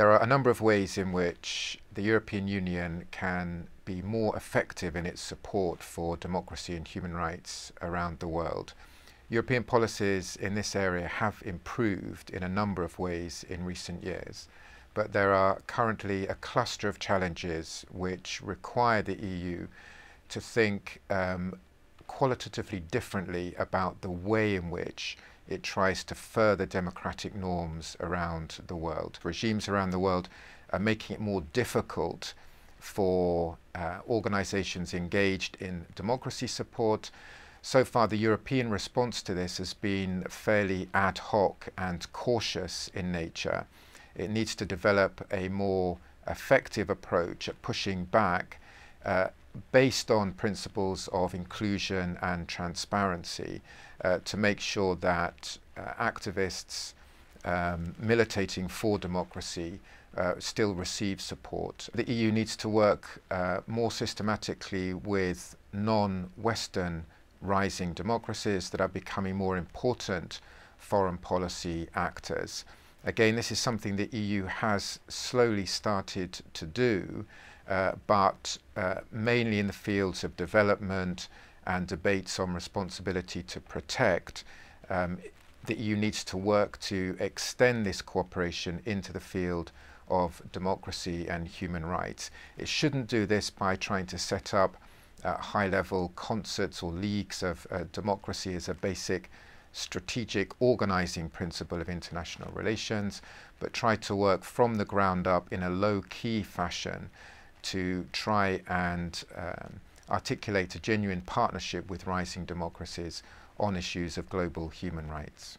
there are a number of ways in which the European Union can be more effective in its support for democracy and human rights around the world. European policies in this area have improved in a number of ways in recent years, but there are currently a cluster of challenges which require the EU to think um, qualitatively differently about the way in which it tries to further democratic norms around the world. Regimes around the world are making it more difficult for uh, organizations engaged in democracy support. So far, the European response to this has been fairly ad hoc and cautious in nature. It needs to develop a more effective approach at pushing back uh, based on principles of inclusion and transparency uh, to make sure that uh, activists um, militating for democracy uh, still receive support. The EU needs to work more systematically with non-Western rising democracies that are becoming more important foreign policy actors. Again, this is something the EU has slowly started to do, uh, but uh, mainly in the fields of development and debates on responsibility to protect, um, the EU needs to work to extend this cooperation into the field of democracy and human rights. It shouldn't do this by trying to set up uh, high-level concerts or leagues of uh, democracy as a basic strategic organizing principle of international relations, but try to work from the ground up in a low key fashion to try and um, articulate a genuine partnership with rising democracies on issues of global human rights.